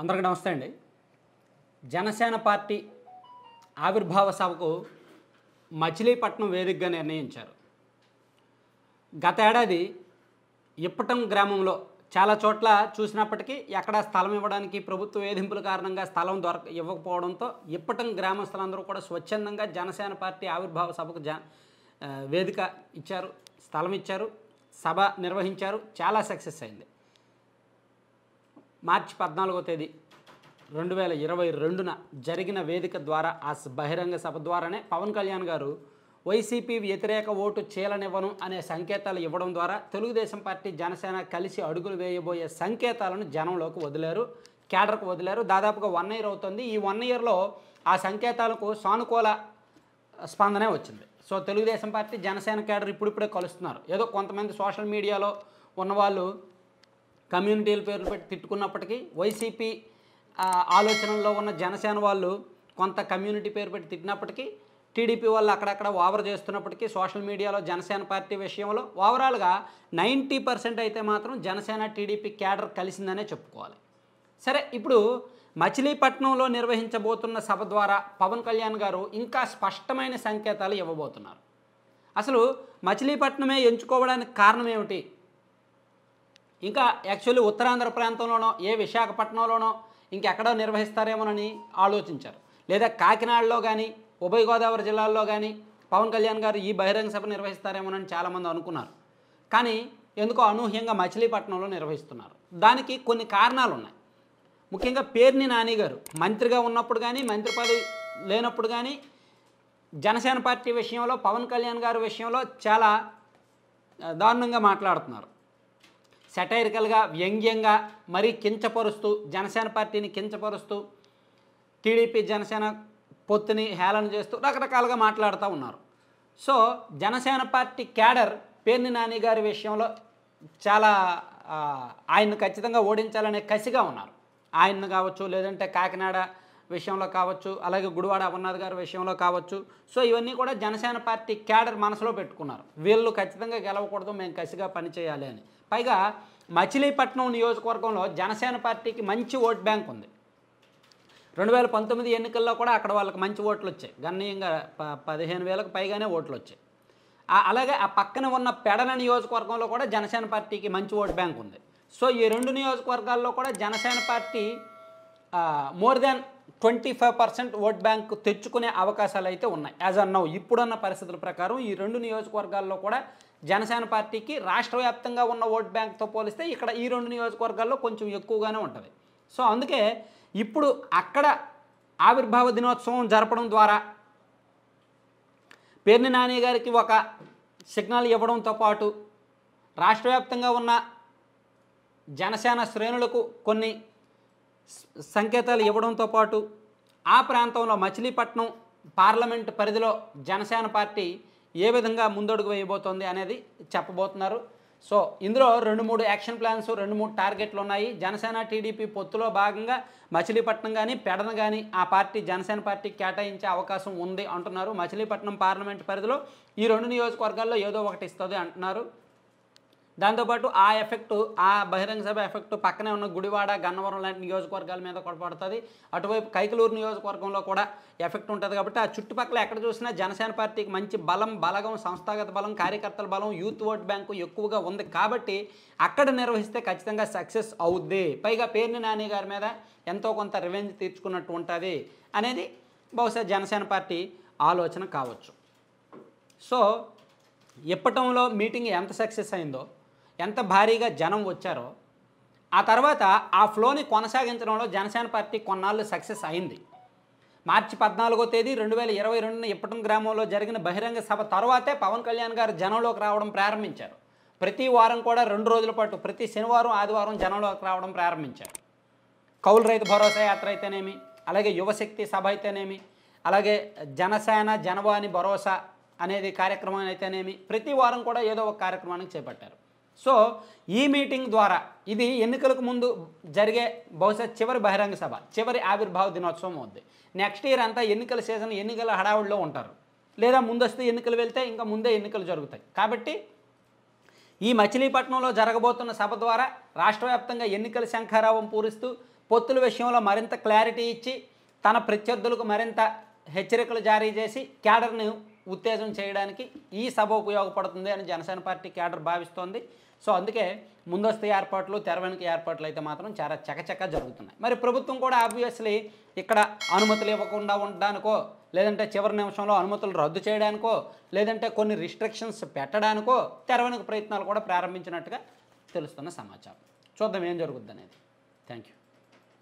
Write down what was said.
అందరికీ నమస్తే అండి జనసేన పార్టీ ఆవిర్భావ సభకు మచిలీపట్నం వేదికగా నిర్ణయించారు గత ఏడాది ఇప్పటం గ్రామంలో చాలా చోట్ల చూసినప్పటికీ ఎక్కడా స్థలం ఇవ్వడానికి ప్రభుత్వ వేధింపుల కారణంగా స్థలం దొరక ఇవ్వకపోవడంతో ఇప్పటం గ్రామస్తులందరూ కూడా స్వచ్ఛందంగా జనసేన పార్టీ ఆవిర్భావ సభకు జ వేదిక ఇచ్చారు స్థలం ఇచ్చారు సభ నిర్వహించారు చాలా సక్సెస్ అయింది మార్చి పద్నాలుగో తేదీ రెండు వేల ఇరవై రెండున జరిగిన వేదిక ద్వారా ఆ బహిరంగ సభ ద్వారానే పవన్ కళ్యాణ్ గారు వైసీపీ వ్యతిరేక ఓటు చీలనివ్వను అనే సంకేతాలు ఇవ్వడం ద్వారా తెలుగుదేశం పార్టీ జనసేన కలిసి అడుగులు వేయబోయే సంకేతాలను జనంలోకి వదిలారు కేడర్కు వదిలారు దాదాపుగా వన్ ఇయర్ అవుతుంది ఈ వన్ ఇయర్లో ఆ సంకేతాలకు సానుకూల స్పందనే వచ్చింది so Telugu Desam party Janasena cadre ఇప్పుడిప్పుడే కలుస్తున్నారు ఏదో కొంతమంది సోషల్ మీడియాలో ఉన్నవాళ్ళు కమ్యూనిటీల పేర్లు పెట్టి తిట్టుకున్నప్పటికీ వైసీపీ ఆలోచనలో ఉన్న జనసేన వాళ్ళు కొంత కమ్యూనిటీ పేరు పెట్టి తిట్టినప్పటికీ టీడీపీ వాళ్ళు అక్కడక్కడ ఓవర్ చేస్తున్నప్పటికీ సోషల్ మీడియాలో జనసేన పార్టీ విషయంలో ఓవరాల్గా నైంటీ పర్సెంట్ అయితే మాత్రం జనసేన టీడీపీ క్యాడర్ కలిసిందనే చెప్పుకోవాలి సరే ఇప్పుడు మచిలీపట్నంలో నిర్వహించబోతున్న సభ ద్వారా పవన్ కళ్యాణ్ గారు ఇంకా స్పష్టమైన సంకేతాలు ఇవ్వబోతున్నారు అసలు మచిలీపట్నమే ఎంచుకోవడానికి కారణం ఏమిటి ఇంకా యాక్చువల్లీ ఉత్తరాంధ్ర ప్రాంతంలోనో ఏ విశాఖపట్నంలోనో ఇంకెక్కడో నిర్వహిస్తారేమోనని ఆలోచించారు లేదా కాకినాడలో కానీ ఉభయ గోదావరి జిల్లాల్లో కానీ పవన్ కళ్యాణ్ గారు ఈ బహిరంగ సభ నిర్వహిస్తారేమోనని చాలామంది అనుకున్నారు కానీ ఎందుకో అనూహ్యంగా మచిలీపట్నంలో నిర్వహిస్తున్నారు దానికి కొన్ని కారణాలు ఉన్నాయి ముఖ్యంగా పేర్ని నాని గారు మంత్రిగా ఉన్నప్పుడు కానీ మంత్రి పదవి లేనప్పుడు కానీ జనసేన పార్టీ విషయంలో పవన్ కళ్యాణ్ గారి విషయంలో చాలా దారుణంగా మాట్లాడుతున్నారు సెటైరికల్గా వ్యంగ్యంగా మరీ కించపరుస్తూ జనసేన పార్టీని కించపరుస్తూ టీడీపీ జనసేన పొత్తుని హేళన చేస్తూ రకరకాలుగా మాట్లాడుతూ ఉన్నారు so Janasena party cadre Perni Nani గారి విషయంలో చాలా ఆయన్ను ఖచ్చితంగా ఓడించాలనే కసిగా ఉన్నారు ఆయన్ను కావచ్చు లేదంటే కాకినాడ విషయంలో కావచ్చు అలాగే గుడివాడ అమర్నాథ్ గారి విషయంలో కావచ్చు సో ఇవన్నీ కూడా జనసేన పార్టీ క్యాడర్ మనసులో పెట్టుకున్నారు వీళ్ళు ఖచ్చితంగా గెలవకూడదు మేము కసిగా పనిచేయాలి అని పైగా మచిలీపట్నం నియోజకవర్గంలో జనసేన పార్టీకి మంచి ఓట్ బ్యాంక్ ఉంది రెండు వేల పంతొమ్మిది ఎన్నికల్లో కూడా అక్కడ వాళ్ళకి మంచి ఓట్లు వచ్చాయి గణనీయంగా ప పదిహేను వేలకు పైగానే ఓట్లు వచ్చాయి అలాగే ఆ పక్కన ఉన్న పెడన నియోజకవర్గంలో కూడా జనసేన పార్టీకి మంచి ఓట్ బ్యాంక్ ఉంది సో ఈ రెండు నియోజకవర్గాల్లో కూడా Janasena party more than twenty five percent vote bank తెచ్చుకునే అవకాశాలు అయితే ఉన్నాయి యాజ్ అన్ నౌ ఇప్పుడున్న పరిస్థితుల ప్రకారం ఈ రెండు నియోజకవర్గాల్లో కూడా జనసేన పార్టీకి రాష్ట్ర వ్యాప్తంగా ఉన్న ఓట్ బ్యాంక్తో పోలిస్తే ఇక్కడ ఈ రెండు నియోజకవర్గాల్లో కొంచెం ఎక్కువగానే ఉంటుంది సో అందుకే ఇప్పుడు అక్కడ ఆవిర్భావ దినోత్సవం జరపడం ద్వారా పేర్ని నాని గారికి ఒక సిగ్నల్ ఇవ్వడంతో పాటు రాష్ట్ర వ్యాప్తంగా ఉన్న జనసేన శ్రేణులకు కొన్ని సంకేతాలు ఇవ్వడంతో పాటు ఆ ప్రాంతంలో మచిలీపట్నం పార్లమెంట్ పరిధిలో జనసేన పార్టీ ఏ విధంగా ముందడుగు వేయబోతోంది అనేది చెప్పబోతున్నారు సో ఇందులో రెండు మూడు యాక్షన్ ప్లాన్స్ రెండు మూడు టార్గెట్లు ఉన్నాయి జనసేన టీడీపీ పొత్తులో భాగంగా మచిలీపట్నం కానీ పెడన కానీ ఆ పార్టీ జనసేన పార్టీ కేటాయించే అవకాశం ఉంది అంటున్నారు మచిలీపట్నం పార్లమెంట్ పరిధిలో ఈ రెండు నియోజకవర్గాల్లో ఏదో ఒకటి ఇస్తుంది అంటున్నారు దాంతోపాటు ఆ ఎఫెక్ట్ ఆ బహిరంగ సభ ఎఫెక్ట్ పక్కనే ఉన్న గుడివాడ గన్నవరం లాంటి నియోజకవర్గాల మీద కూడా పడుతుంది అటువైపు కైకలూరు నియోజకవర్గంలో కూడా ఎఫెక్ట్ ఉంటుంది కాబట్టి ఆ చుట్టుపక్కల ఎక్కడ చూసినా జనసేన పార్టీకి మంచి బలం బలగం సంస్థాగత బలం కార్యకర్తల బలం యూత్ ఓట్ బ్యాంకు ఎక్కువగా ఉంది కాబట్టి అక్కడ నిర్వహిస్తే ఖచ్చితంగా సక్సెస్ అవుద్ది పైగా పేర్ని నాని గారి మీద ఎంతో కొంత రివెంజ్ తీర్చుకున్నట్టు ఉంటుంది అనేది బహుశా జనసేన పార్టీ ఆలోచన కావచ్చు సో ఇప్పటంలో మీటింగ్ ఎంత సక్సెస్ అయిందో ఎంత భారీగా జనం వచ్చారో ఆ తర్వాత ఆ ఫ్లోని కొనసాగించడంలో జనసేన పార్టీ కొన్నాళ్ళు సక్సెస్ అయింది మార్చి పద్నాలుగో తేదీ రెండు వేల ఇరవై రెండున ఇప్పటం గ్రామంలో జరిగిన బహిరంగ సభ తర్వాతే పవన్ కళ్యాణ్ గారు జనంలోకి రావడం ప్రారంభించారు ప్రతి వారం కూడా రెండు రోజుల పాటు ప్రతి శనివారం ఆదివారం జనంలోకి రావడం ప్రారంభించారు కౌలు రైతు భరోసా యాత్ర అయితేనేమి అలాగే యువశక్తి సభ అయితేనేమి అలాగే జనసేన జనవాణి భరోసా అనేది కార్యక్రమం అయితేనేమి ప్రతి వారం కూడా ఏదో ఒక కార్యక్రమానికి చేపట్టారు సో ఈ మీటింగ్ ద్వారా ఇది ఎన్నికలకు ముందు జరిగే బహుశా చివరి బహిరంగ సభ చివరి ఆవిర్భావ దినోత్సవం ఉంది నెక్స్ట్ ఇయర్ అంతా ఎన్నికల సీజన్ ఎన్నికల హడావుడిలో ఉంటారు లేదా ముందస్తు ఎన్నికలు వెళ్తే ఇంకా ముందే ఎన్నికలు జరుగుతాయి కాబట్టి ఈ మచిలీపట్నంలో జరగబోతున్న సభ ద్వారా రాష్ట్ర వ్యాప్తంగా ఎన్నికల శంఖారావం పూరిస్తూ పొత్తుల విషయంలో మరింత క్లారిటీ ఇచ్చి తన ప్రత్యర్థులకు మరింత హెచ్చరికలు జారీ చేసి క్యాడర్ను ఉత్తేజం చేయడానికి ఈ సభ ఉపయోగపడుతుంది అని జనసేన పార్టీ కేడర్ భావిస్తోంది సో అందుకే ముందస్తు ఏర్పాట్లు తెరవెనుక ఏర్పాట్లు అయితే మాత్రం చాలా చకచక జరుగుతున్నాయి మరి ప్రభుత్వం కూడా ఆబ్వియస్లీ ఇక్కడ అనుమతులు ఇవ్వకుండా ఉండడానికో లేదంటే చివరి నిమిషంలో అనుమతులు రద్దు చేయడానికో లేదంటే కొన్ని రిస్ట్రిక్షన్స్ పెట్టడానికో తెరవెనుక ప్రయత్నాలు కూడా ప్రారంభించినట్టుగా తెలుస్తున్న సమాచారం చూద్దాం ఏం జరుగుద్ది అనేది థ్యాంక్ యూ